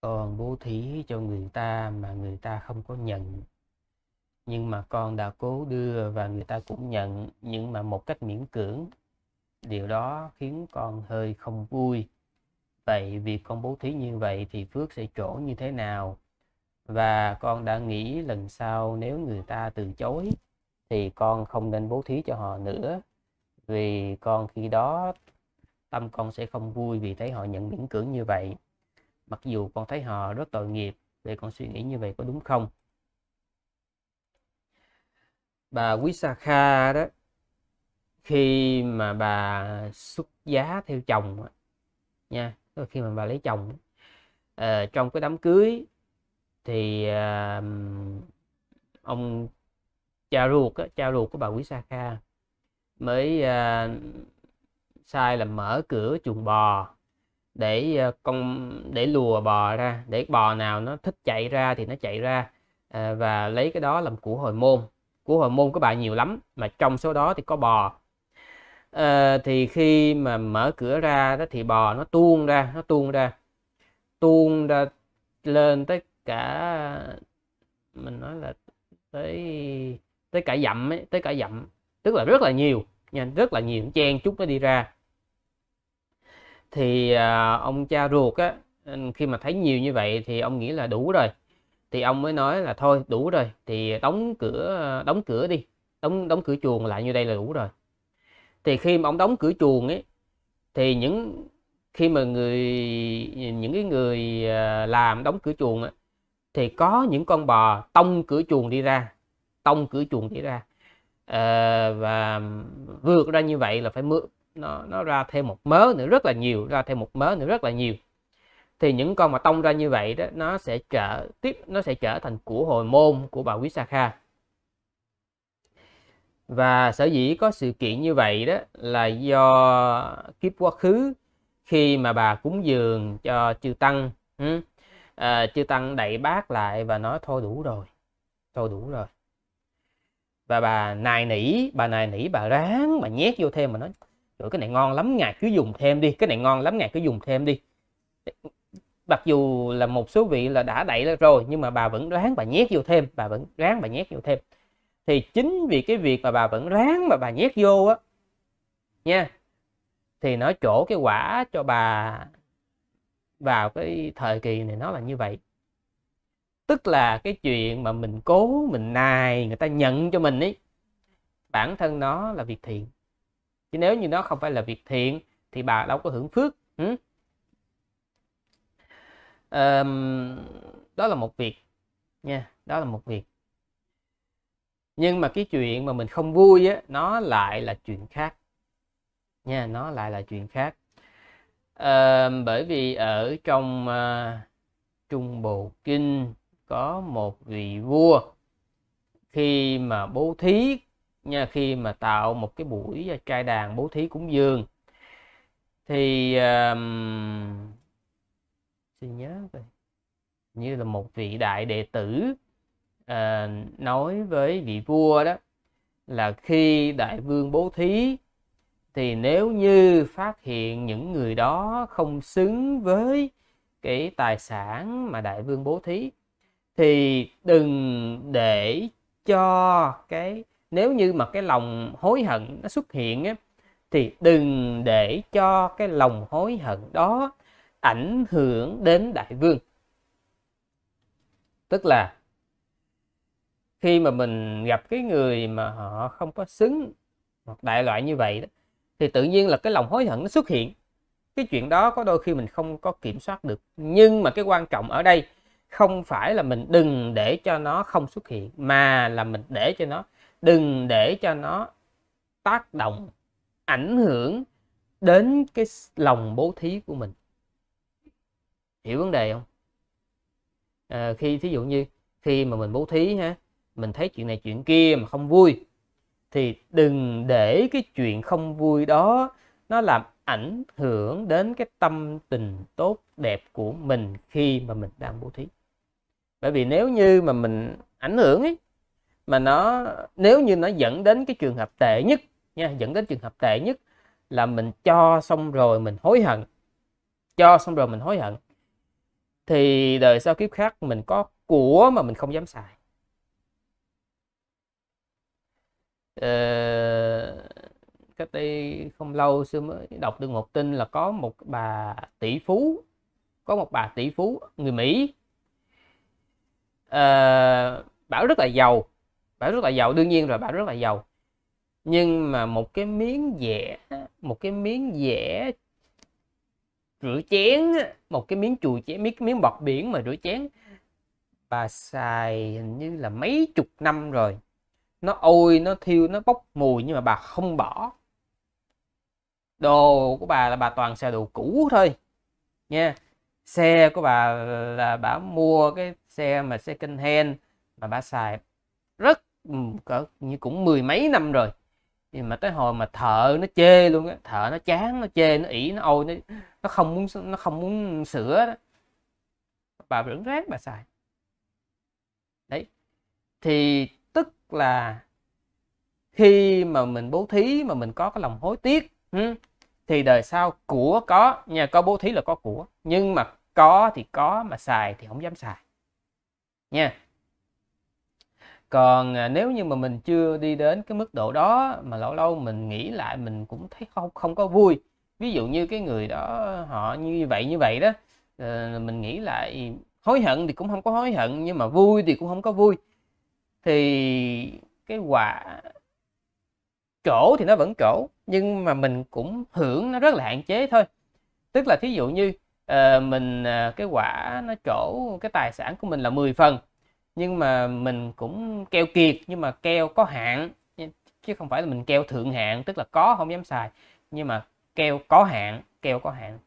con bố thí cho người ta mà người ta không có nhận nhưng mà con đã cố đưa và người ta cũng nhận nhưng mà một cách miễn cưỡng điều đó khiến con hơi không vui vậy việc con bố thí như vậy thì phước sẽ trổ như thế nào và con đã nghĩ lần sau nếu người ta từ chối thì con không nên bố thí cho họ nữa vì con khi đó tâm con sẽ không vui vì thấy họ nhận miễn cưỡng như vậy mặc dù con thấy họ rất tội nghiệp vậy con suy nghĩ như vậy có đúng không bà quý sa kha đó khi mà bà xuất giá theo chồng nha khi mà bà lấy chồng à, trong cái đám cưới thì à, ông cha ruột á, cha ruột của bà quý sa kha mới à, sai là mở cửa chuồng bò để ờ, con để lùa bò ra để bò nào nó thích chạy ra thì nó chạy ra ờ, và lấy cái đó làm của hồi môn của hồi môn các bạn nhiều lắm mà trong số đó thì có bò à, thì khi mà mở cửa ra đó thì bò nó tuôn ra nó tuôn ra tuôn ra lên tới cả mình nói là tới tới cả dặm ấy, tới cả dặm tức là rất là nhiều nha rất là nhiều chen chút nó đi ra thì à, ông cha ruột á khi mà thấy nhiều như vậy thì ông nghĩ là đủ rồi thì ông mới nói là thôi đủ rồi thì đóng cửa đóng cửa đi đóng đóng cửa chuồng lại như đây là đủ rồi thì khi mà ông đóng cửa chuồng ấy thì những khi mà người những cái người à, làm đóng cửa chuồng ấy, thì có những con bò tông cửa chuồng đi ra tông cửa chuồng đi ra à, và vượt ra như vậy là phải mượn nó nó ra thêm một mớ nữa rất là nhiều ra thêm một mớ nữa rất là nhiều thì những con mà tông ra như vậy đó nó sẽ trở tiếp nó sẽ trở thành của hồi môn của bà quý sa kha và sở dĩ có sự kiện như vậy đó là do kiếp quá khứ khi mà bà cúng dường cho chư tăng ừ, à, chư tăng đẩy bác lại và nói thôi đủ rồi thôi đủ rồi và bà nài nỉ bà nài nỉ bà ráng bà nhét vô thêm mà nói cái này ngon lắm ngài cứ dùng thêm đi cái này ngon lắm ngài cứ dùng thêm đi mặc dù là một số vị là đã đẩy ra rồi nhưng mà bà vẫn ráng bà nhét vô thêm bà vẫn ráng bà nhét vô thêm thì chính vì cái việc mà bà vẫn ráng mà bà nhét vô á nha thì nó chỗ cái quả cho bà vào cái thời kỳ này nó là như vậy tức là cái chuyện mà mình cố mình nài người ta nhận cho mình ấy bản thân nó là việc thiện chứ nếu như nó không phải là việc thiện thì bà đâu có hưởng phước ừ? à, đó là một việc nha đó là một việc nhưng mà cái chuyện mà mình không vui á nó lại là chuyện khác nha nó lại là chuyện khác à, bởi vì ở trong uh, trung bộ kinh có một vị vua khi mà bố thí nha khi mà tạo một cái buổi à, trai đàn bố thí cúng dường thì um, xin nhớ vậy như là một vị đại đệ tử uh, nói với vị vua đó là khi đại vương bố thí thì nếu như phát hiện những người đó không xứng với cái tài sản mà đại vương bố thí thì đừng để cho cái nếu như mà cái lòng hối hận nó xuất hiện á, thì đừng để cho cái lòng hối hận đó ảnh hưởng đến đại vương tức là khi mà mình gặp cái người mà họ không có xứng hoặc đại loại như vậy đó, thì tự nhiên là cái lòng hối hận nó xuất hiện cái chuyện đó có đôi khi mình không có kiểm soát được nhưng mà cái quan trọng ở đây không phải là mình đừng để cho nó không xuất hiện mà là mình để cho nó đừng để cho nó tác động ảnh hưởng đến cái lòng bố thí của mình hiểu vấn đề không à, khi thí dụ như khi mà mình bố thí ha mình thấy chuyện này chuyện kia mà không vui thì đừng để cái chuyện không vui đó nó làm ảnh hưởng đến cái tâm tình tốt đẹp của mình khi mà mình đang bố thí bởi vì nếu như mà mình ảnh hưởng ấy mà nó nếu như nó dẫn đến cái trường hợp tệ nhất nha dẫn đến trường hợp tệ nhất là mình cho xong rồi mình hối hận cho xong rồi mình hối hận thì đời sau kiếp khác mình có của mà mình không dám xài ờ, cách đây không lâu xưa mới đọc được một tin là có một bà tỷ phú có một bà tỷ phú người mỹ à, bảo rất là giàu bà rất là giàu đương nhiên rồi bà rất là giàu nhưng mà một cái miếng dẻ một cái miếng dẻ rửa chén một cái miếng chùi chén miếng miếng bọt biển mà rửa chén bà xài hình như là mấy chục năm rồi nó ôi nó thiêu nó bốc mùi nhưng mà bà không bỏ đồ của bà là bà toàn xài đồ cũ thôi nha xe của bà là bà mua cái xe mà xe kinh hen mà bà xài rất Ừ, cỡ như cũng mười mấy năm rồi nhưng mà tới hồi mà thợ nó chê luôn á thợ nó chán nó chê nó ỉ nó ôi nó, nó không muốn nó không muốn sửa đó bà vẫn ráng bà xài đấy thì tức là khi mà mình bố thí mà mình có cái lòng hối tiếc thì đời sau của có nhà có bố thí là có của nhưng mà có thì có mà xài thì không dám xài nha còn à, nếu như mà mình chưa đi đến cái mức độ đó mà lâu lâu mình nghĩ lại mình cũng thấy không không có vui ví dụ như cái người đó họ như vậy như vậy đó ờ, mình nghĩ lại hối hận thì cũng không có hối hận nhưng mà vui thì cũng không có vui thì cái quả trổ thì nó vẫn trổ nhưng mà mình cũng hưởng nó rất là hạn chế thôi tức là thí dụ như ờ, mình à, cái quả nó trổ cái tài sản của mình là 10 phần nhưng mà mình cũng keo kiệt nhưng mà keo có hạn chứ không phải là mình keo thượng hạn tức là có không dám xài nhưng mà keo có hạn keo có hạn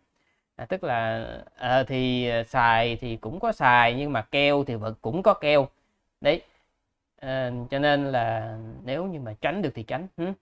à, tức là à, thì ờ, xài thì cũng có xài nhưng mà keo thì vẫn cũng có keo đấy à, cho nên là nếu như mà tránh được thì tránh ừ.